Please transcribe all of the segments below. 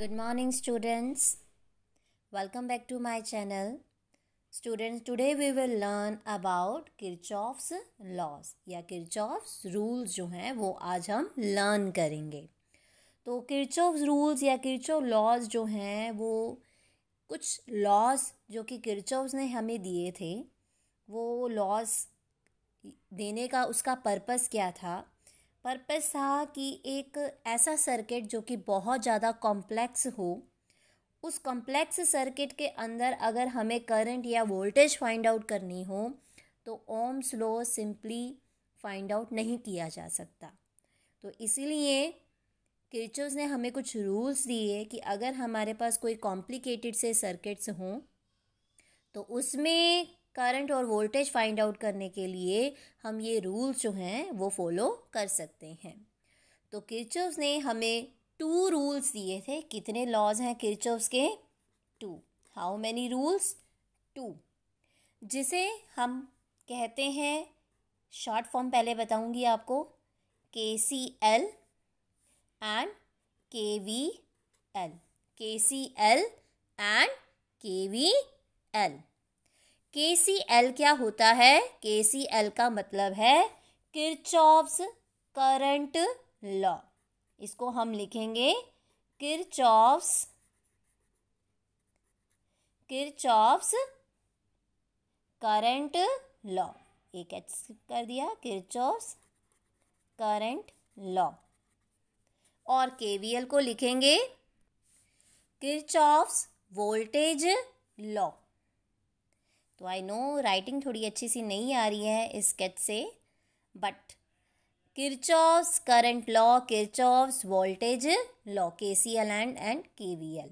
Good morning students welcome back to my channel students today we will learn about Kirchhoff's laws या Kirchhoff's rules जो हैं वो आज हम लर्न करेंगे तो किरचॉफ्स रूल्स या किरचॉफ लॉज जो हैं वो कुछ लॉज जो कि किरचॉफ्स ने हमें दिए थे वो लॉज देने का उसका पर्पज़ क्या था पर्पस था कि एक ऐसा सर्किट जो कि बहुत ज़्यादा कॉम्प्लेक्स हो उस कॉम्प्लेक्स सर्किट के अंदर अगर हमें करंट या वोल्टेज फाइंड आउट करनी हो तो Ohm's law simply find out नहीं किया जा सकता तो इसीलिए किचोज ने हमें कुछ रूल्स दिए कि अगर हमारे पास कोई कॉम्प्लिकेटेड से सर्किट्स हों तो उसमें करंट और वोल्टेज फाइंड आउट करने के लिए हम ये रूल्स जो हैं वो फॉलो कर सकते हैं तो किरचव्स ने हमें टू रूल्स दिए थे कितने लॉज हैं किरचव्स के two how many rules two जिसे हम कहते हैं शॉर्ट फॉर्म पहले बताऊंगी आपको K C L and K V L K C L and K V L K C L क्या होता है के सी एल का मतलब है किरचॉफ्स करंट लॉ इसको हम लिखेंगे किरचॉफ्स किरचॉफ्स करंट लॉ एक एच स्किप कर दिया किरचॉफ्स करंट लॉ और के वी एल को लिखेंगे किरचॉफ्स वोल्टेज लॉ तो आई नो राइटिंग थोड़ी अच्छी सी नहीं आ रही है इस स्केच से but Kirchhoff's current law Kirchhoff's voltage law K C L and and K V L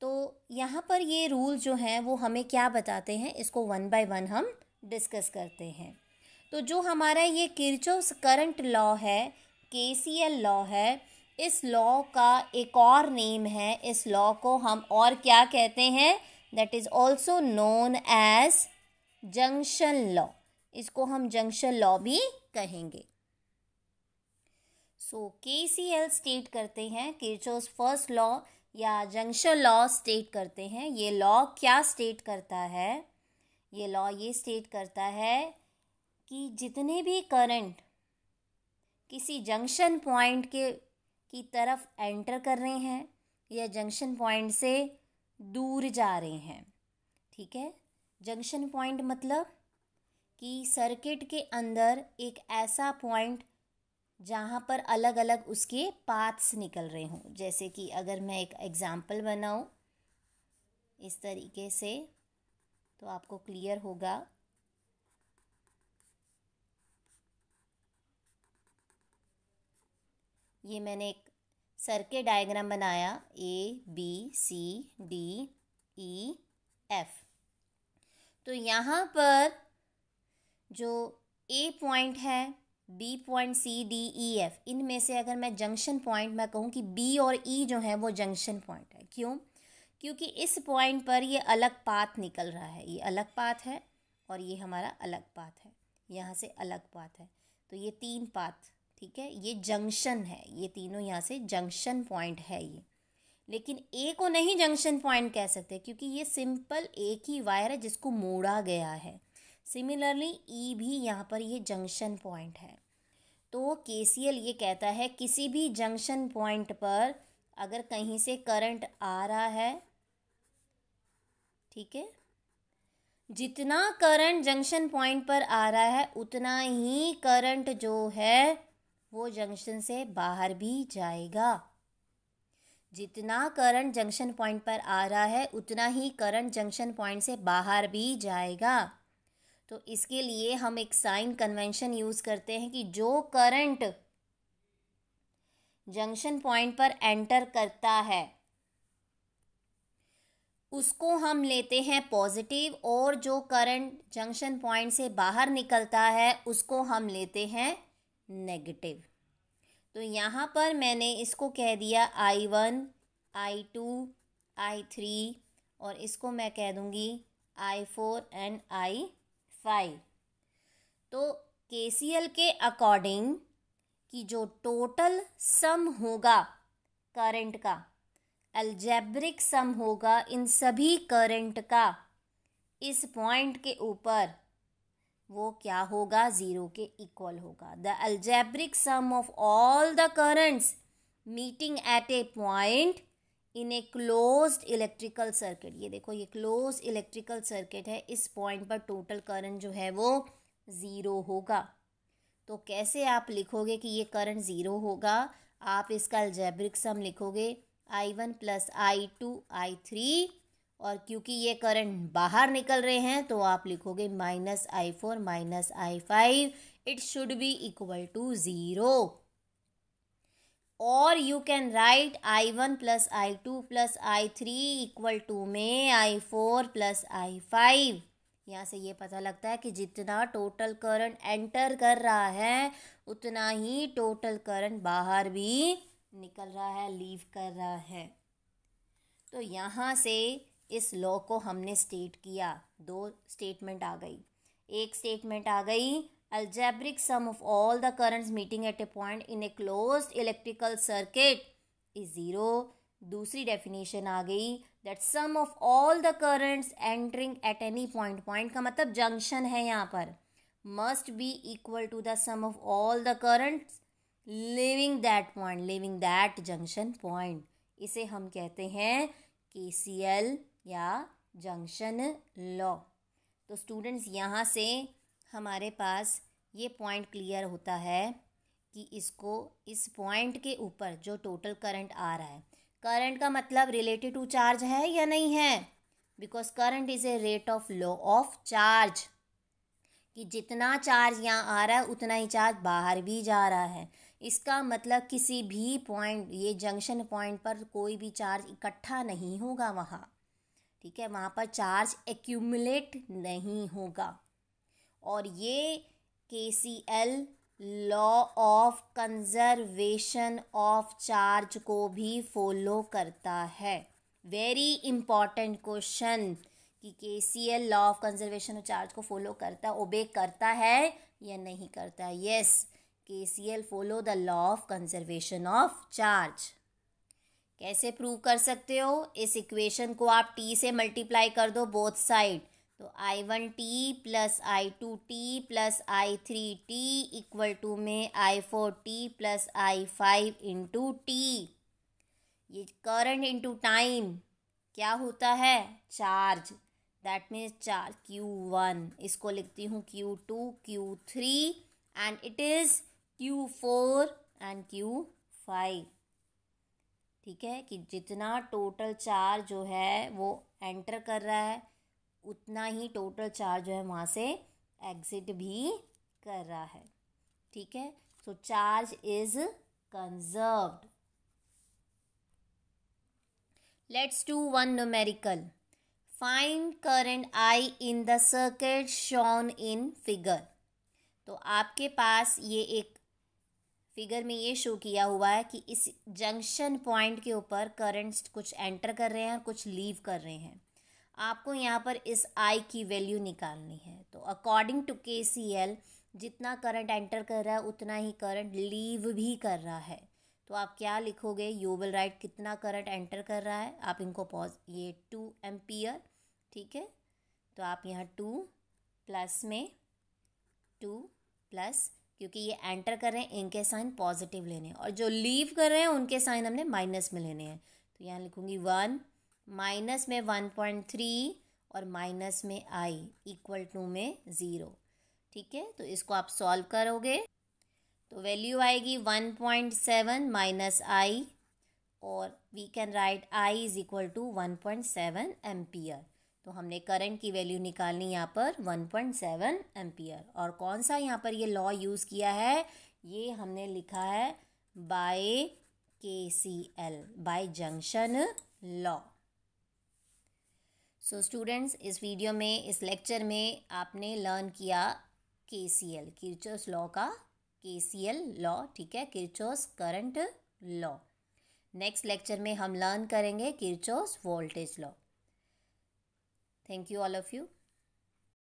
तो यहाँ पर ये रूल जो हैं वो हमें क्या बताते हैं इसको वन बाय वन हम डिस्कस करते हैं तो जो हमारा ये किरचॉफ्स करंट लॉ है के सी एल लॉ है इस लॉ का एक और नेम है इस लॉ को हम और क्या कहते हैं that is also known as junction law इसको हम जंक्शन लॉ भी कहेंगे सो के सी एल स्टेट करते हैं किरचोस फर्स्ट लॉ या जंक्शन लॉ स्टेट करते हैं ये लॉ क्या स्टेट करता है ये लॉ ये स्टेट करता है कि जितने भी करंट किसी जंक्शन पॉइंट के की तरफ एंटर कर रहे हैं या जंक्शन पॉइंट से दूर जा रहे हैं ठीक है जंक्शन पॉइंट मतलब कि सर्किट के अंदर एक ऐसा पॉइंट जहाँ पर अलग अलग उसके पाथ्स निकल रहे हों जैसे कि अगर मैं एक एग्ज़ाम्पल बनाऊँ इस तरीके से तो आपको क्लियर होगा ये मैंने एक के डायग्राम बनाया A B C D E F तो यहाँ पर जो ए पॉइंट है B point C D E F इनमें से अगर मैं जंक्शन पॉइंट मैं कहूँ कि बी और ई e जो है वो जंक्शन पॉइंट है क्यों क्योंकि इस पॉइंट पर ये अलग पाथ निकल रहा है ये अलग पाथ है और ये हमारा अलग पाथ है यहाँ से अलग पाथ है तो ये तीन पाथ ठीक है ये जंक्शन है ये तीनों यहाँ से जंक्शन पॉइंट है ये लेकिन ए को नहीं जंक्शन पॉइंट कह सकते क्योंकि ये सिंपल एक ही वायर है जिसको मोड़ा गया है सिमिलरली ई e भी यहाँ पर ये जंक्शन पॉइंट है तो के ये कहता है किसी भी जंक्शन पॉइंट पर अगर कहीं से करंट आ रहा है ठीक है जितना करंट जंक्शन पॉइंट पर आ रहा है उतना ही करंट जो है वो जंक्शन से बाहर भी जाएगा जितना करंट जंक्शन पॉइंट पर आ रहा है उतना ही करंट जंक्शन पॉइंट से बाहर भी जाएगा तो इसके लिए हम एक साइन कन्वेंशन यूज़ करते हैं कि जो करंट जंक्शन पॉइंट पर एंटर करता है उसको हम लेते हैं पॉजिटिव और जो करंट जंक्शन पॉइंट से बाहर निकलता है उसको हम लेते हैं नेगेटिव तो यहाँ पर मैंने इसको कह दिया I one I two I three और इसको मैं कह दूँगी I four and I five तो के सी एल के अकॉर्डिंग कि जो टोटल सम होगा करंट का अल्जेब्रिक सम होगा इन सभी करंट का इस पॉइंट के ऊपर वो क्या होगा ज़ीरो के इक्वल होगा the algebraic sum of all the currents meeting at a point in a close electrical circuit ये देखो ये क्लोज इलेक्ट्रिकल सर्किट है इस पॉइंट पर टोटल करंट जो है वो ज़ीरो होगा तो कैसे आप लिखोगे कि ये करंट ज़ीरो होगा आप इसका अल्जेब्रिक सम लिखोगे I one plus I two I three और क्योंकि ये करंट बाहर निकल रहे हैं तो आप लिखोगे minus I four minus I five it should be equal to zero और you can write I one plus I two plus I three equal to में I four plus I five यहाँ से ये पता लगता है कि जितना टोटल करंट एंटर कर रहा है उतना ही टोटल करंट बाहर भी निकल रहा है लीव कर रहा है तो यहाँ से इस लॉ को हमने स्टेट किया दो स्टेटमेंट आ गई एक स्टेटमेंट आ गई algebraic sum of all the currents meeting at a point in a close electrical circuit is zero दूसरी डेफिनेशन आ गई that sum of all the currents entering at any point point का मतलब जंक्शन है यहाँ पर must be equal to the sum of all the currents living that point living that junction point इसे हम कहते हैं के सी एल या जंक्शन लॉ तो स्टूडेंट्स यहाँ से हमारे पास ये पॉइंट क्लियर होता है कि इसको इस पॉइंट के ऊपर जो टोटल करंट आ रहा है करंट का मतलब रिलेटेड टू चार्ज है या नहीं है because current is a rate of law of charge कि जितना चार्ज यहाँ आ रहा है उतना ही चार्ज बाहर भी जा रहा है इसका मतलब किसी भी पॉइंट ये जंक्शन पॉइंट पर कोई भी चार्ज इकट्ठा नहीं होगा वहाँ ठीक है वहाँ पर चार्ज एक्यूमुलेट नहीं होगा और ये K C L law of conservation of charge को भी फॉलो करता है वेरी इंपॉर्टेंट क्वेश्चन कि K C L law of conservation of charge को फॉलो करता ओबे करता है या नहीं करता yes K C L follow the law of conservation of charge कैसे प्रूव कर सकते हो इस इक्वेशन को आप टी से मल्टीप्लाई कर दो बोथ साइड तो I one T plus I two T plus I three T equal to में I four T plus I five into T ये करंट इंटू टाइम क्या होता है चार्ज दैट मीन्स चार क्यू वन इसको लिखती हूँ Q two Q three and it is Q four and Q five ठीक है कि जितना टोटल चार्ज जो है वो एंटर कर रहा है उतना ही टोटल चार्ज जो है वहाँ से एग्ज़िट भी कर रहा है ठीक है so charge is conserved let's do one numerical find current I in the circuit shown in figure तो आपके पास ये एक फिगर में ये शो किया हुआ है कि इस जंक्शन पॉइंट के ऊपर करंट्स कुछ एंटर कर रहे हैं और कुछ लीव कर रहे हैं आपको यहाँ पर इस आई की वैल्यू निकालनी है तो according to K C L जितना करंट एंटर कर रहा है उतना ही करंट लीव भी कर रहा है तो आप क्या लिखोगे यू विल राइट कितना करंट एंटर कर रहा है आप इनको पॉज ये टू एम्पियर ठीक है तो आप यहाँ टू प्लस में टू प्लस क्योंकि ये एंटर कर रहे हैं इनके साइन पॉजिटिव लेने हैं और जो लीव कर रहे हैं उनके साइन हमने माइनस में लेने हैं तो यहाँ लिखूँगी वन माइनस में वन पॉइंट थ्री और माइनस में आई इक्वल टू में ज़ीरो ठीक है तो इसको आप सॉल्व करोगे तो वैल्यू आएगी one point seven minus I और we can write I is equal to one point seven ampere तो हमने करंट की वैल्यू निकालनी यहाँ पर 1.7 पॉइंट एम्पियर और कौन सा यहाँ पर ये लॉ यूज़ किया है ये हमने लिखा है by K C L by junction law so students इस वीडियो में इस लेक्चर में आपने लर्न किया के सी एल किरचोस लॉ का के सी एल लॉ ठीक है Kirchhoff's current law next lecture में हम लर्न करेंगे Kirchhoff's voltage law Thank you all of you.